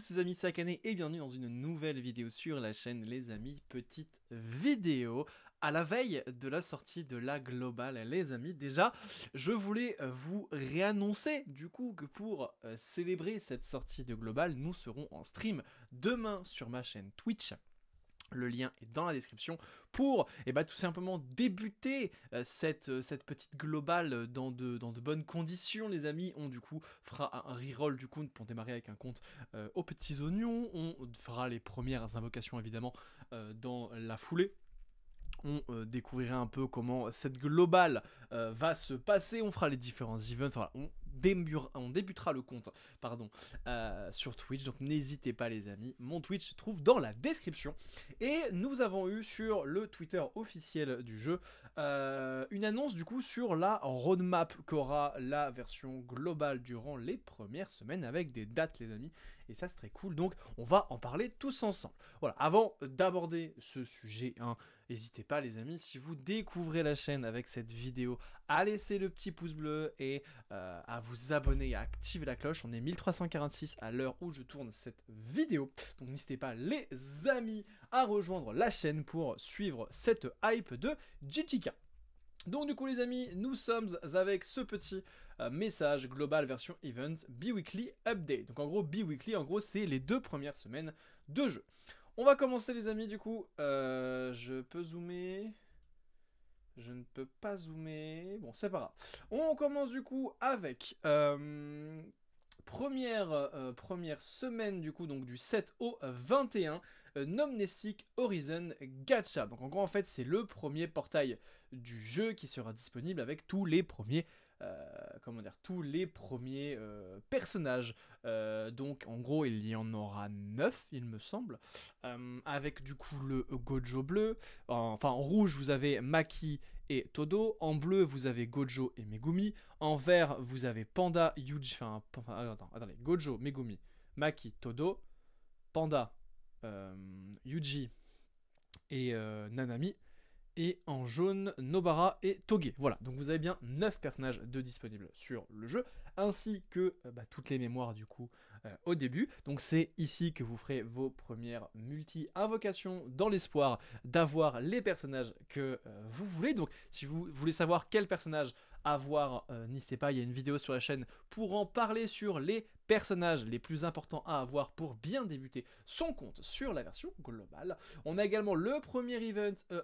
tous, les amis Sakane et bienvenue dans une nouvelle vidéo sur la chaîne les amis, petite vidéo à la veille de la sortie de la globale les amis. Déjà, je voulais euh, vous réannoncer du coup que pour euh, célébrer cette sortie de globale, nous serons en stream demain sur ma chaîne Twitch. Le lien est dans la description pour eh ben, tout simplement débuter euh, cette, euh, cette, petite globale dans de, dans de, bonnes conditions, les amis. On du coup fera un reroll du compte pour démarrer avec un compte euh, aux petits oignons. On fera les premières invocations évidemment dans la foulée on découvrira un peu comment cette globale va se passer, on fera les différents events, on débutera le compte pardon, euh, sur Twitch. Donc n'hésitez pas les amis, mon Twitch se trouve dans la description. Et nous avons eu sur le Twitter officiel du jeu euh, une annonce du coup sur la roadmap qu'aura la version globale durant les premières semaines avec des dates les amis. Et ça c'est très cool, donc on va en parler tous ensemble. Voilà, avant d'aborder ce sujet, hein, N'hésitez pas les amis, si vous découvrez la chaîne avec cette vidéo, à laisser le petit pouce bleu et euh, à vous abonner à activer la cloche. On est 1346 à l'heure où je tourne cette vidéo. Donc n'hésitez pas les amis à rejoindre la chaîne pour suivre cette hype de GTK. Donc du coup les amis, nous sommes avec ce petit euh, message global version event Bi-Weekly update. Donc en gros bi-weekly en gros c'est les deux premières semaines de jeu. On va commencer les amis du coup. Euh, je peux zoomer. Je ne peux pas zoomer. Bon, c'est pas grave. On commence du coup avec... Euh, première, euh, première semaine du coup, donc du 7 au 21, Nomnestic Horizon Gacha. Donc en gros en fait c'est le premier portail du jeu qui sera disponible avec tous les premiers euh, comment dire, tous les premiers euh, personnages. Euh, donc en gros, il y en aura 9, il me semble, avec du coup le Gojo bleu. Enfin, en rouge, vous avez Maki et Todo. En bleu, vous avez Gojo et Megumi. En vert, vous avez Panda, Yuji. Enfin, ah, attendez. Gojo, Megumi, Maki, Todo, Panda, Yuji et Nanami et en jaune Nobara et Toge. Voilà, donc vous avez bien 9 personnages de disponibles sur le jeu, ainsi que euh, bah, toutes les mémoires du coup euh, au début. Donc c'est ici que vous ferez vos premières multi-invocations dans l'espoir d'avoir les personnages que euh, vous voulez. Donc si vous voulez savoir quel personnage avoir, euh, n'hésitez pas, il y a une vidéo sur la chaîne pour en parler sur les personnages les plus importants à avoir pour bien débuter son compte sur la version globale. On a également le premier event euh,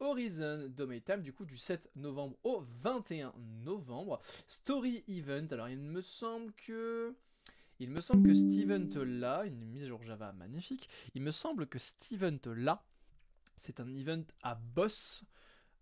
Horizon Domaitam du coup du 7 novembre au 21 novembre. Story Event, alors il me semble que... Il me semble que Steven là, une mise à jour Java magnifique, il me semble que Steven là, c'est un event à boss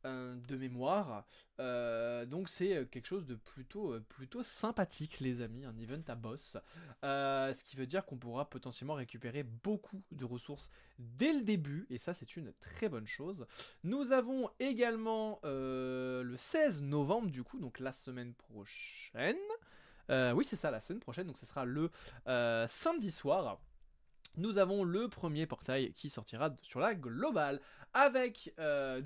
euh, de mémoire. Euh, donc c'est euh, quelque chose de plutôt, plutôt sympathique les amis, un event à boss. ce qui veut dire qu'on pourra potentiellement récupérer beaucoup de ressources dès le début, et ça c'est une très bonne chose. Nous avons également le 16 novembre du coup, donc la semaine prochaine. oui c'est ça, la semaine prochaine, donc ce sera le samedi soir nous avons le premier portail qui sortira sur la globale avec euh,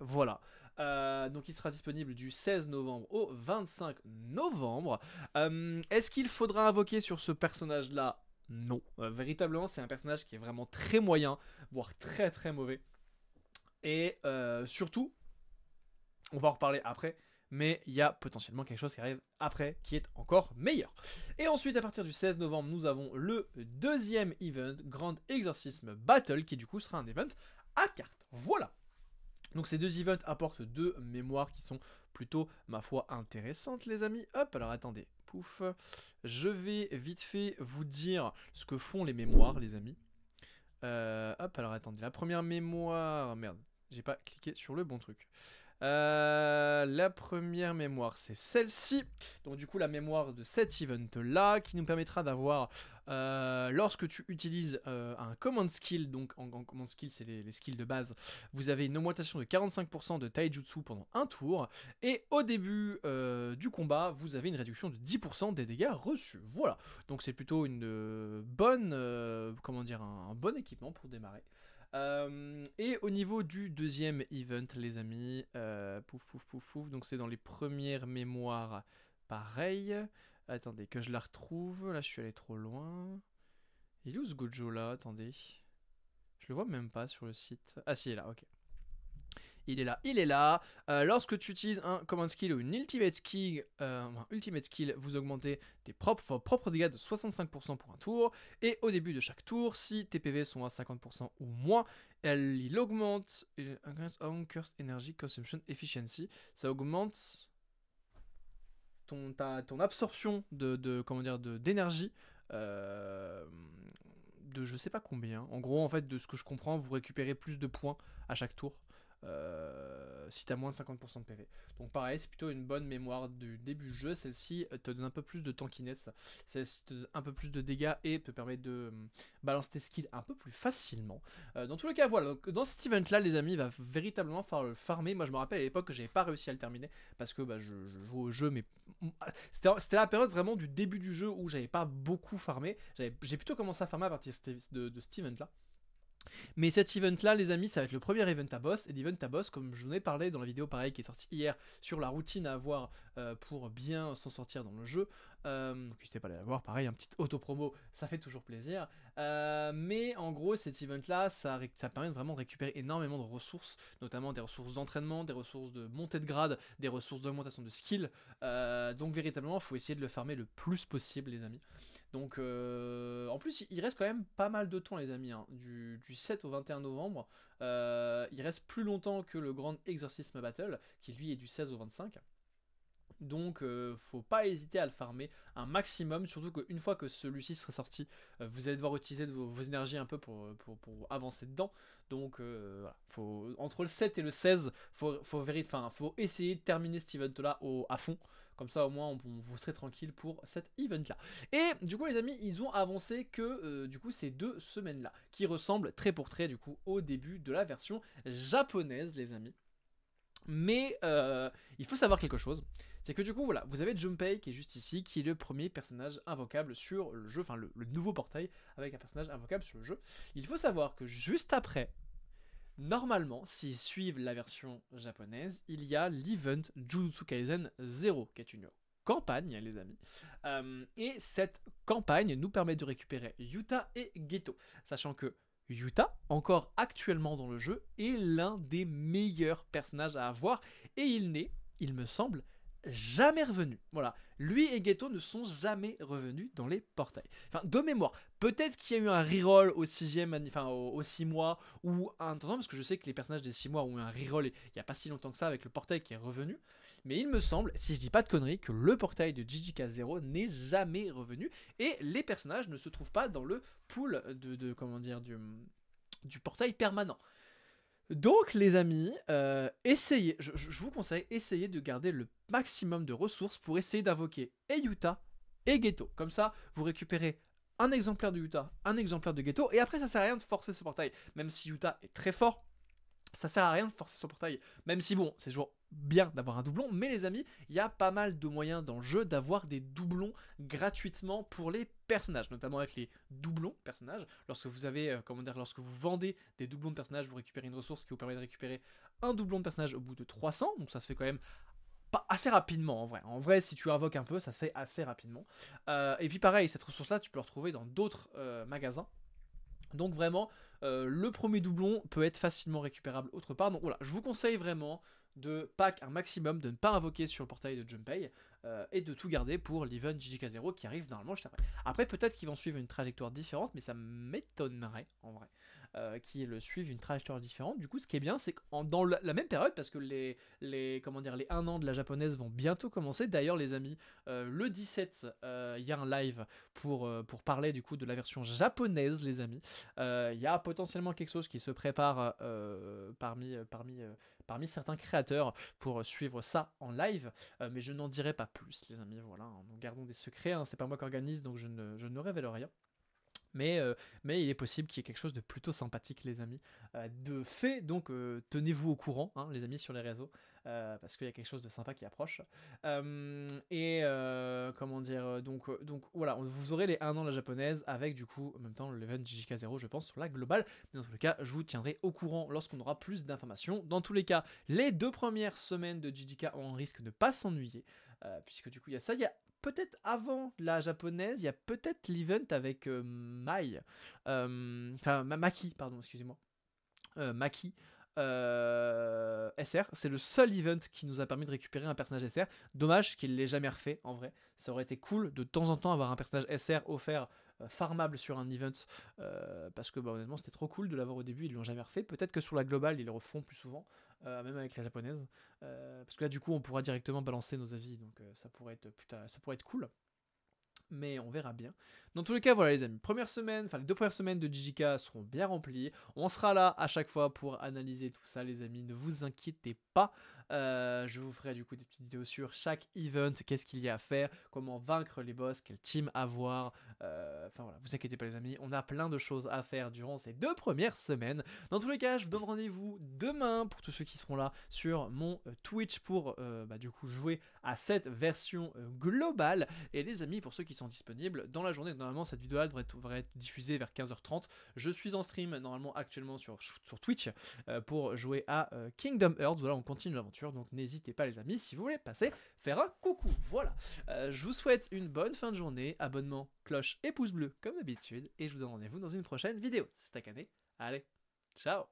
voilà. Euh, donc il sera disponible du 16 novembre au 25 novembre. Euh, est-ce qu'il faudra invoquer sur ce personnage-là Non. Euh, véritablement, c'est un personnage qui est vraiment très moyen, voire très très mauvais. Et surtout, on va en reparler après, mais il y a potentiellement quelque chose qui arrive après qui est encore meilleur. Et ensuite, à partir du 16 novembre, nous avons le deuxième event, Grand Exorcisme Battle, qui du coup sera un event à carte. Voilà. Donc ces deux events apportent deux mémoires qui sont plutôt, ma foi, intéressantes, les amis. Hop, alors attendez, pouf. Je vais vite fait vous dire ce que font les mémoires, les amis. Euh, hop, alors attendez, la première mémoire... Merde, j'ai pas cliqué sur le bon truc. Euh, la première mémoire, c'est celle-ci. Donc du coup, la mémoire de cet event-là, qui nous permettra d'avoir, euh, lorsque tu utilises euh, un command skill, donc en, command skill, c'est les, skills de base, vous avez une augmentation de 45% de taijutsu pendant un tour, et au début du combat, vous avez une réduction de 10% des dégâts reçus. Voilà. Donc c'est plutôt une bonne, comment dire, un, bon équipement pour démarrer. Euh, et au niveau du deuxième event, les amis, euh, pouf pouf pouf pouf, donc c'est dans les premières mémoires, pareil. Attendez, que je la retrouve, là je suis allé trop loin. Il est où ce Gojo là Attendez. Je le vois même pas sur le site. Ah si, il est là, ok il est là, il est là. Euh, lorsque tu utilises un command skill ou une ultimate skill, euh, ultimate skill vous augmentez tes propres, vos propres dégâts de 65% pour un tour. Et au début de chaque tour, si tes PV sont à 50% ou moins, elle, il augmente Energy Consumption Efficiency. Ça augmente ton, ton absorption de, de comment dire d'énergie. Euh, de je sais pas combien. En gros, en fait, de ce que je comprends, vous récupérez plus de points à chaque tour euh, si t'as moins de 50% de PV. Donc pareil, c'est plutôt une bonne mémoire du début du jeu. Celle-ci euh, te donne un peu plus de tankiness, celle-ci te donne un peu plus de dégâts et te permet de hum, balancer tes skills un peu plus facilement. Euh, dans tous les cas, voilà, donc dans cet event-là, les amis, il va véritablement faire le farmer. Moi, je me rappelle à l'époque que j'avais pas réussi à le terminer parce que bah, je, joue jouais au jeu, mais hum, ah, c'était la période vraiment du début du jeu où j'avais pas beaucoup farmé. J'ai plutôt commencé à farmer à partir de, de cet event-là. Mais cet event-là, les amis, ça va être le premier event à boss. Et l'event à boss, comme je vous en ai parlé dans la vidéo pareil qui est sortie hier sur la routine à avoir euh, pour bien s'en sortir dans le jeu. Euh, n'hésitez pas à la voir, pareil, un petit auto-promo, ça fait toujours plaisir. Euh, mais en gros, cet event-là, ça, ça permet vraiment de récupérer énormément de ressources, notamment des ressources d'entraînement, des ressources de montée de grade, des ressources d'augmentation de skill. Euh, donc véritablement, il faut essayer de le farmer le plus possible, les amis. Donc, euh, en plus, il reste quand même pas mal de temps, les amis. Hein. Du, 7 au 21 novembre, euh, il reste plus longtemps que le Grand Exorcisme Battle, qui lui est du 16 au 25 donc euh, faut pas hésiter à le farmer un maximum, surtout qu'une fois que celui-ci sera sorti, euh, vous allez devoir utiliser vos, énergies un peu pour, pour, avancer dedans. Donc euh, voilà, faut, entre le 7 et le 16, faut, faut, faut essayer de terminer cet event-là à fond. Comme ça, au moins, on, vous serez tranquille pour cet event-là. Et du coup, les amis, ils ont avancé que du coup ces deux semaines-là, qui ressemblent très pour très du coup au début de la version japonaise, les amis. Mais euh, il faut savoir quelque chose, c'est que du coup, voilà, vous avez Junpei qui est juste ici, qui est le premier personnage invocable sur le jeu, enfin le, nouveau portail avec un personnage invocable sur le jeu. Il faut savoir que juste après, Normalement, s'ils suivent la version japonaise, il y a l'event Jujutsu Kaisen 0, qui est une campagne, les amis. Euh, et cette campagne nous permet de récupérer Yuta et Geto, sachant que Yuta, encore actuellement dans le jeu, est l'un des meilleurs personnages à avoir et il n'est, il me semble, jamais revenu. Voilà, lui et Ghetto ne sont jamais revenus dans les portails. Enfin, de mémoire, peut-être qu'il y a eu un reroll au sixième, enfin au, 6 mois ou un temps, parce que je sais que les personnages des 6 mois ont eu un reroll il n'y a pas si longtemps que ça avec le portail qui est revenu. Mais il me semble, si je dis pas de conneries, que le portail de JJK0 n'est jamais revenu et les personnages ne se trouvent pas dans le pool de, comment dire du, portail permanent. Donc les amis, euh, essayez, je, vous conseille, essayez de garder le maximum de ressources pour essayer d'invoquer et et Ghetto. Comme ça, vous récupérez un exemplaire de Utah, un exemplaire de Ghetto, et après ça sert à rien de forcer ce portail. Même si Yuta est très fort, ça sert à rien de forcer ce portail. Même si bon, c'est toujours bien d'avoir un doublon, mais les amis, il y a pas mal de moyens dans le jeu d'avoir des doublons gratuitement pour les personnages, notamment avec les doublons personnages. Lorsque vous avez, euh, comment dire, lorsque vous vendez des doublons de personnages, vous récupérez une ressource qui vous permet de récupérer un doublon de personnage au bout de 300, donc ça se fait quand même pas assez rapidement en vrai. En vrai, si tu invoques un peu, ça se fait assez rapidement. Euh, et puis pareil, cette ressource-là, tu peux la retrouver dans d'autres euh, magasins. Donc vraiment, le premier doublon peut être facilement récupérable autre part. Donc voilà, je vous conseille vraiment de pack un maximum, de ne pas invoquer sur le portail de Junpei euh, et de tout garder pour l'event JJK0 qui arrive normalement juste après. Après, peut-être qu'ils vont suivre une trajectoire différente, mais ça m'étonnerait en vrai. Euh, qui le suivent une trajectoire différente. Du coup, ce qui est bien, c'est que dans la même période, parce que les, les, comment dire, les 1 an de la japonaise vont bientôt commencer. D'ailleurs, les amis, euh, le 17, euh, il y a un live pour, pour parler du coup de la version japonaise, les amis. Il y a potentiellement quelque chose qui se prépare parmi, certains créateurs pour suivre ça en live, mais je n'en dirai pas plus, les amis. Voilà, nous hein. gardons des secrets. Hein. C'est pas moi qui organise, donc je ne révèle rien. Euh, mais, il est possible qu'il y ait quelque chose de plutôt sympathique, les amis. Euh, de fait, donc euh, tenez-vous au courant, hein, les amis, sur les réseaux, parce qu'il y a quelque chose de sympa qui approche. et comment dire, donc, voilà, vous aurez les 1 an la japonaise avec du coup, en même temps, le event 0 je pense, sur la globale. Mais dans tous les cas, je vous tiendrai au courant lorsqu'on aura plus d'informations. Dans tous les cas, les deux premières semaines de JJK, on risque de ne pas s'ennuyer, puisque du coup, il y a ça, il y a peut-être avant la japonaise, il y a peut-être l'event avec euh, Mai, euh, enfin Maki, pardon, excusez-moi, euh, Maki. SR. C'est le seul event qui nous a permis de récupérer un personnage SR. Dommage qu'il l'ait jamais refait en vrai. Ça aurait été cool de, temps en temps avoir un personnage SR offert farmable sur un event parce que bah, honnêtement c'était trop cool de l'avoir au début ils l'ont jamais refait peut-être que sur la globale ils le refont plus souvent euh, même avec la japonaise. Euh, parce que là, du coup, on pourra directement balancer nos avis, donc euh, ça, pourrait être, putain, ça pourrait être cool mais on verra bien. Dans tous les cas, voilà les amis, première semaine, enfin les deux premières semaines de JJK seront bien remplies. On sera là à chaque fois pour analyser tout ça, les amis. Ne vous inquiétez pas. Euh, je vous ferai du coup des petites vidéos sur chaque event, qu'est-ce qu'il y a à faire, comment vaincre les boss, quel team avoir. Euh, enfin voilà, vous inquiétez pas les amis, on a plein de choses à faire durant ces deux premières semaines. Dans tous les cas, je vous donne rendez-vous demain pour tous ceux qui seront là sur mon euh, Twitch pour bah, du coup jouer à cette version globale. Et les amis, pour ceux qui sont disponibles dans la journée. Normalement, cette vidéo-là devrait, être diffusée vers 15h30. Je suis en stream normalement actuellement sur, sur Twitch euh, pour jouer à euh, Kingdom Hearts. Voilà, on continue l'aventure, donc n'hésitez pas les amis si vous voulez passer faire un coucou. Voilà, euh, je vous souhaite une bonne fin de journée, abonnement, cloche et pouce bleu comme d'habitude, et je vous donne rendez-vous dans une prochaine vidéo. C'est année. allez, ciao